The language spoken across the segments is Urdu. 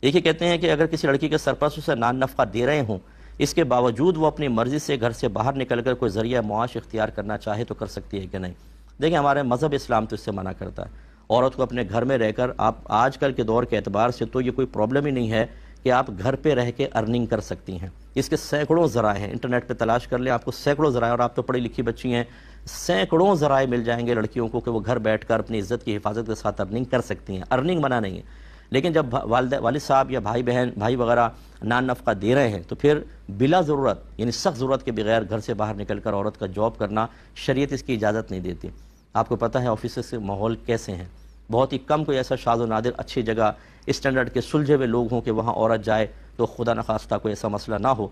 ایک ہی کہتے ہیں کہ اگر کسی لڑکی کے سرپرست اسے نان نفقہ دے رہے ہوں اس کے باوجود وہ اپنی مرضی سے گھر سے باہر نکل کر کوئی ذریعہ معاش اختیار کرنا چاہے تو کر سکتی ہے کہ نہیں دیکھیں ہمارے مذہب اسلام تو اس سے منع کرتا ہے عورت کو اپنے گھر میں رہ کر آپ آج کل کے دور کے اعتبار سے تو یہ کوئی پرابلم ہی نہیں ہے کہ آپ گھر پہ رہ کے ارننگ کر سکتی ہیں اس کے سینکڑوں ذرائع ہیں انٹرنیٹ پہ تلاش کر لیں آپ کو سینکڑوں ذرائع اور آپ تو پڑھی لکھی بچی ہیں سینکڑوں ذرائع مل جائیں گے لڑکیوں کو کہ وہ گھر بیٹھ کر اپنی عزت کی حفاظت کے ساتھ ارننگ کر سکتی ہیں ارننگ منع نہیں ہے لیکن جب والدہ والد صاحب یا بھائی بہن بھائی وغیرہ نان نفقہ دے رہے ہیں تو پھر بلا ضرورت یعنی سخت ضرورت کے بغیر گھر سے باہر نکل کر عورت کا جاب کرنا شریعت اس کی اجازت نہیں دیتی آپ کو پتہ ہے آفیسز سے ماحول کیسے ہیں بہت ہی کم کوئی ایسا شاز و نادر اچھی جگہ اسٹینڈرڈ کے سلجھے ہوئے لوگ ہوں کہ وہاں عورت جائے تو خدا نخواستہ کوئی ایسا مسئلہ نہ ہو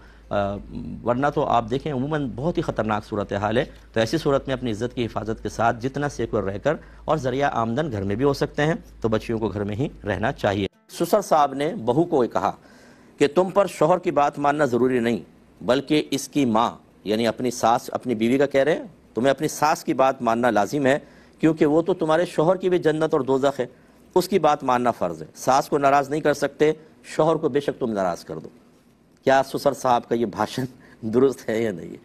ورنہ تو آپ دیکھیں عموماً بہت ہی خطرناک صورتحال ہے تو ایسی صورت میں اپنی عزت کی حفاظت کے ساتھ جتنا سیکور رہ کر اور ذریعہ آمدن گھر میں بھی ہو سکتے ہیں تو بچیوں کو گھر میں ہی رہنا چاہیے سسر صاحب نے بہو کو کہا کہ تم پر شوہر کی بات ماننا ضروری نہیں بلکہ اس کی ماں یعنی اپنی ساس اپنی بیوی کا کہہ رہے ہیں تمہیں اپنی ساس کی بات ماننا لازم ہے کیونکہ وہ تو تمہارے شوہر کی بھی جنت اور دوزخ ہے اس کی بات ماننا فرض ہے ساس کو ناراض نہیں کر سکتے شوہر کو بے شک تم ناراض کر دو کیا سسر صاحب کا یہ بھاشن درست ہے یا نہیں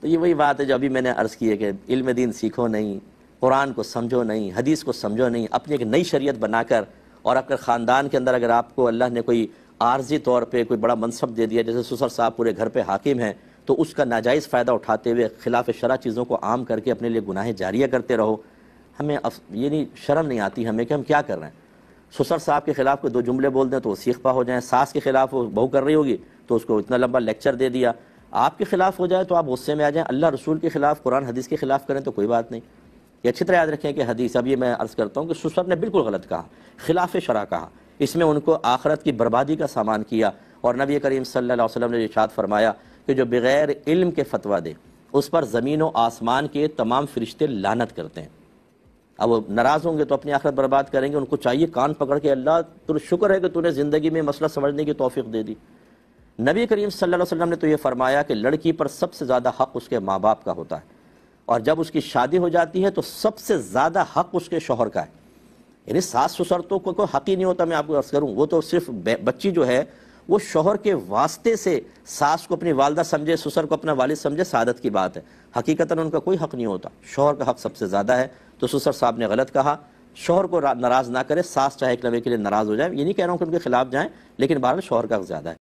تو یہ وہی بات ہے جو ابھی میں نے عرض کی ہے کہ علم دین سیکھو نہیں قرآن کو سمجھو نہیں حدیث کو سمجھو نہیں اپنی ایک نئی شریعت بنا کر اور اپنے خاندان کے اندر اگر آپ کو اللہ نے کوئی عارضی طور پہ کوئی بڑا منصب دے دیا جیسے سسر صاحب پورے گھر پہ حاکم ہیں تو اس کا ناجائز فائدہ اٹھاتے ہوئے خلاف شرع چیزوں کو عام کر کے اپنے لیے گناہ جاریہ کرتے رہو ہمیں اف... یعنی شرم نہیں آتی ہمیں کہ ہم کیا کر رہے ہیں سسر صاحب کے خلاف کوئی دو جملے بول دیں تو وہ سیخ پا ہو جائیں ساس کے خلاف وہ بہو کر رہی ہوگی تو اس کو اتنا لمبا لیکچر دے دیا آپ کے خلاف ہو جائے تو آپ غصے میں آ جائیں اللہ رسول کے خلاف قرآن حدیث کے خلاف کریں تو کوئی بات نہیں یہ اچھی طرح یاد رکھیں کہ حدیث اب یہ میں عرض کرتا ہوں کہ سسر نے بالکل غلط کہا خلاف شرح کہا اس میں ان کو آخرت کی بربادی کا سامان کیا اور نبی کریم صلی اللہ علیہ وسلم نے ارشاد فرمایا کہ جو بغیر علم کے فتویٰ دے اس پر زمین و آسمان کے تمام فرشتے لانت کرتے ہیں اب وہ ناراض ہوں گے تو اپنی آخرت برباد کریں گے ان کو چاہیے کان پکڑ کے اللہ تر شکر ہے کہ تو نے زندگی میں مسئلہ سمجھنے کی توفیق دے دی نبی کریم صلی اللہ علیہ وسلم نے تو یہ فرمایا کہ لڑکی پر سب سے زیادہ حق اس کے ماں باپ کا ہوتا ہے اور جب اس کی شادی ہو جاتی ہے تو سب سے زیادہ حق اس کے شوہر کا ہے یعنی ساس سسر تو کوئی حق ہی نہیں ہوتا میں آپ کو عرض کروں وہ تو صرف بچی جو ہے وہ شوہر کے واسطے سے ساس کو اپنی والدہ سمجھے سسر کو اپنا والد سمجھے سعادت کی بات ہے حقیقتاً ان کا کوئی حق نہیں ہوتا شوہر کا حق سب سے زیادہ ہے تو سسر صاحب نے غلط کہا شوہر کو ناراض نہ کرے ساس چاہے ایک لمحے کے لیے ناراض ہو جائے یہ نہیں کہہ رہا ہوں کہ ان کے خلاف جائیں لیکن بہرحال میں شوہر کا حق زیادہ ہے